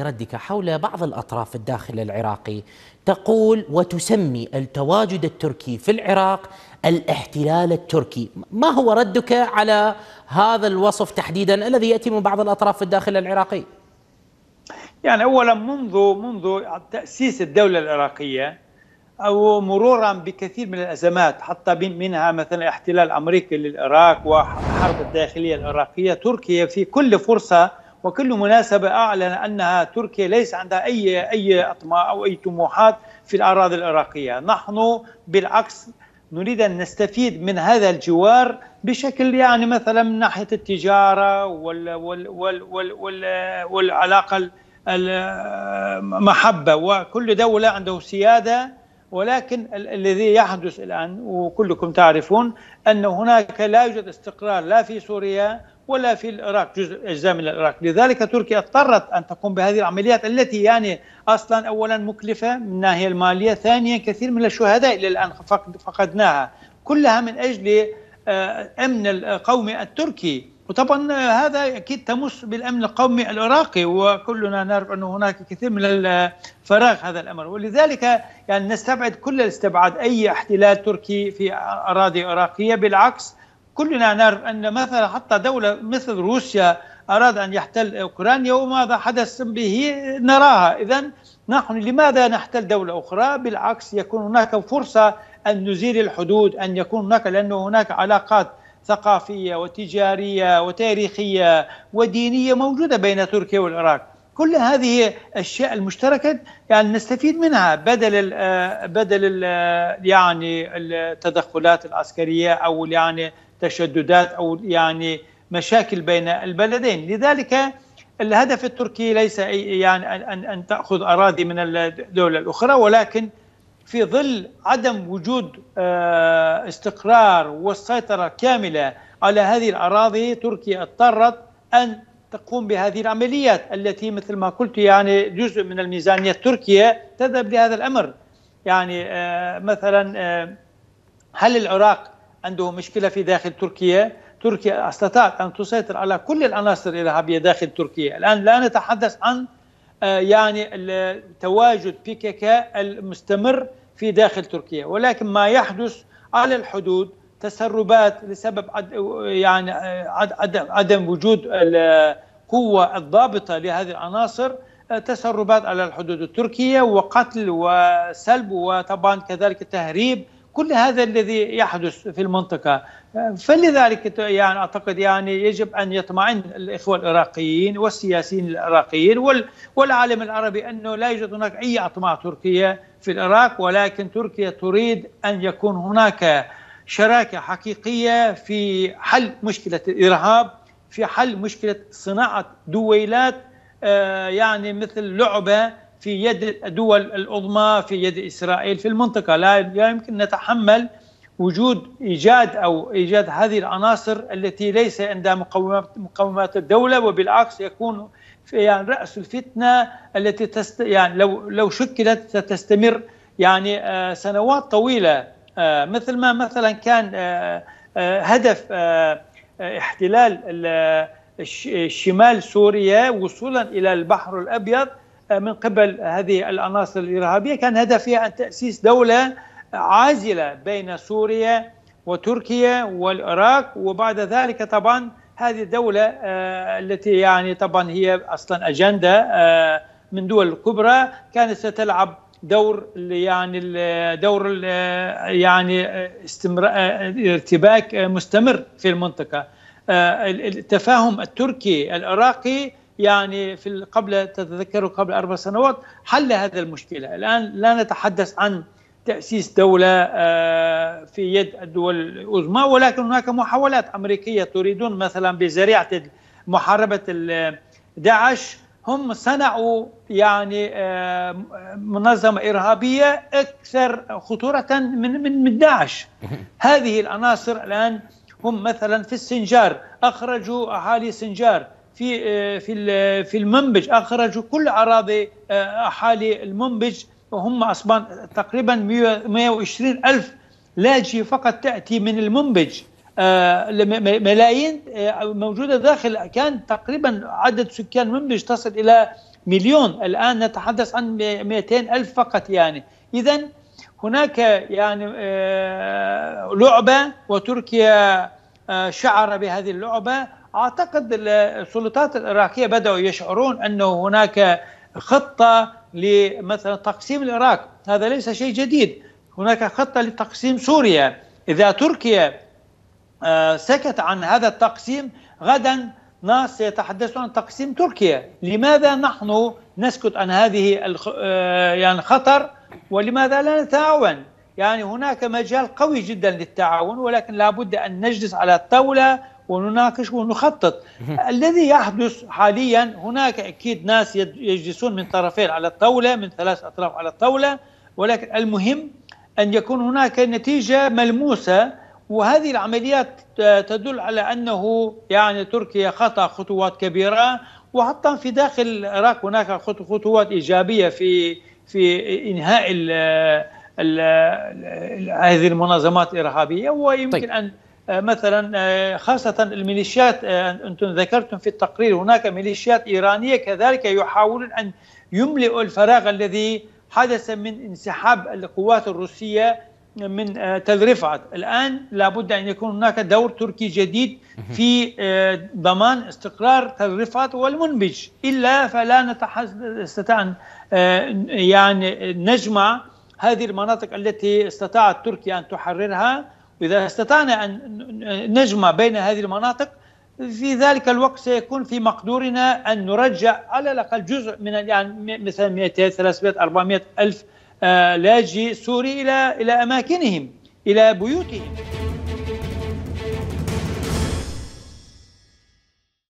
ردك حول بعض الأطراف الداخل العراقي تقول وتسمي التواجد التركي في العراق الاحتلال التركي ما هو ردك على هذا الوصف تحديدا الذي يأتي من بعض الأطراف في الداخل العراقي يعني أولا منذ منذ تأسيس الدولة العراقية أو مرورا بكثير من الأزمات حتى منها مثلا احتلال أمريكي للعراق وحرب الداخلية العراقية تركيا في كل فرصة وكل مناسبة أعلن أنها تركيا ليس عندها أي أي أطماع أو أي طموحات في الأراضي العراقية نحن بالعكس نريد أن نستفيد من هذا الجوار بشكل يعني مثلا من ناحية التجارة وال وال وال وال وال والعلاقة المحبة وكل دولة عنده سيادة ولكن الذي يحدث الآن وكلكم تعرفون أن هناك لا يوجد استقرار لا في سوريا ولا في العراق جزء اجزاء من العراق، لذلك تركيا اضطرت ان تقوم بهذه العمليات التي يعني اصلا اولا مكلفه من الناحيه الماليه، ثانيا كثير من الشهداء الى الان فقدناها، كلها من اجل آه، امن القومي التركي، وطبعا آه، هذا اكيد تمس بالامن القومي العراقي وكلنا نعرف انه هناك كثير من الفراغ آه، هذا الامر ولذلك يعني نستبعد كل الاستبعاد اي احتلال تركي في اراضي عراقيه بالعكس كلنا نعرف أن مثلا حتى دولة مثل روسيا أراد أن يحتل أوكرانيا وماذا حدث به نراها إذا نحن لماذا نحتل دولة أخرى بالعكس يكون هناك فرصة أن نزيل الحدود أن يكون هناك لأنه هناك علاقات ثقافية وتجارية وتاريخية ودينية موجودة بين تركيا والعراق كل هذه الاشياء المشتركه يعني نستفيد منها بدل الـ آه، بدل الـ آه، يعني التدخلات العسكريه او يعني تشددات او يعني مشاكل بين البلدين لذلك الهدف التركي ليس يعني ان ان تاخذ اراضي من الدوله الاخرى ولكن في ظل عدم وجود آه، استقرار والسيطره كامله على هذه الاراضي تركيا اضطرت ان تقوم بهذه العمليات التي مثل ما قلت يعني جزء من الميزانيه التركيه تذهب لهذا الامر يعني آه، مثلا آه، هل العراق عنده مشكله في داخل تركيا تركيا استطاعت ان تسيطر على كل العناصر الارهابيه داخل تركيا الان لا نتحدث عن آه، يعني تواجد بي كي المستمر في داخل تركيا ولكن ما يحدث على الحدود تسربات لسبب يعني آه، عدم, عدم وجود القوه الضابطه لهذه العناصر آه، تسربات على الحدود التركيه وقتل وسلب وطبعا كذلك تهريب كل هذا الذي يحدث في المنطقه فلذلك يعني اعتقد يعني يجب ان يطمئن الاخوه العراقيين والسياسيين العراقيين والعالم العربي انه لا يوجد هناك اي اطماع تركيه في العراق ولكن تركيا تريد ان يكون هناك شراكه حقيقيه في حل مشكله الارهاب في حل مشكله صناعه دويلات آه، يعني مثل لعبه في يد الدول العظمى في يد اسرائيل في المنطقه لا يمكن نتحمل وجود ايجاد او ايجاد هذه العناصر التي ليس عندها مقومات مقومات الدوله وبالعكس يكون في يعني راس الفتنه التي تست يعني لو لو شكلت ستستمر يعني آه، سنوات طويله آه، مثل ما مثلا كان آه، هدف احتلال الشمال سوريا وصولا الى البحر الابيض آه، من قبل هذه العناصر الارهابيه كان هدفها ان تاسيس دوله عازله بين سوريا وتركيا والعراق وبعد ذلك طبعا هذه الدوله آه، التي يعني طبعا هي اصلا اجنده آه، من دول كبرى كانت ستلعب دور يعني دور يعني ارتباك مستمر في المنطقه التفاهم التركي العراقي يعني في قبل تتذكروا قبل اربع سنوات حل هذا المشكله الان لا نتحدث عن تاسيس دوله آه، في يد الدول العظمى ولكن هناك محاولات امريكيه تريدون مثلا بذريعه محاربه داعش هم صنعوا يعني آه، منظمه ارهابيه اكثر خطوره من من داعش هذه العناصر الان هم مثلا في السنجار اخرجوا اهالي سنجار في آه، في في المنبج اخرجوا كل اراضي آه، احالي المنبج وهم اصبان تقريبا 120 الف لاجئ فقط تاتي من المنبج آه، ملايين موجوده داخل كان تقريبا عدد سكان منبج تصل الى مليون الان نتحدث عن 200 الف فقط يعني اذا هناك يعني لعبه وتركيا شعر بهذه اللعبه اعتقد السلطات العراقيه بداوا يشعرون انه هناك خطه لمثلا تقسيم العراق هذا ليس شيء جديد هناك خطه لتقسيم سوريا اذا تركيا آه، سكت عن هذا التقسيم غدا ناس سيتحدثون عن تقسيم تركيا لماذا نحن نسكت عن هذه آه، يعني خطر ولماذا لا نتعاون يعني هناك مجال قوي جدا للتعاون ولكن لابد ان نجلس على الطاوله ونناقش ونخطط الذي يحدث حاليا هناك أكيد ناس يجلسون من طرفين على الطاولة من ثلاث أطراف على الطاولة ولكن المهم أن يكون هناك نتيجة ملموسة وهذه العمليات تدل على أنه يعني تركيا خطأ خطوات كبيرة وحتى في داخل العراق هناك خطوات إيجابية في في إنهاء الـ الـ هذه المنظمات الإرهابية ويمكن طيب. أن آه، مثلا آه، خاصة الميليشيات آه، أنتم ذكرتم في التقرير هناك ميليشيات إيرانية كذلك يحاولون أن يملئوا الفراغ الذي حدث من انسحاب القوات الروسية من تل رفعت الآن لابد أن يكون هناك دور تركي جديد في ضمان استقرار تل رفعت والمنبج إلا فلا نستطيع أن يعني نجمع هذه المناطق التي استطاعت تركيا أن تحررها إذا استطعنا أن نجمع بين هذه المناطق في ذلك الوقت سيكون في مقدورنا أن نرجع على الأقل جزء من يعني مثلا 200 300 400 ألف آه، لاجئ سوري إلى إلى أماكنهم إلى بيوتهم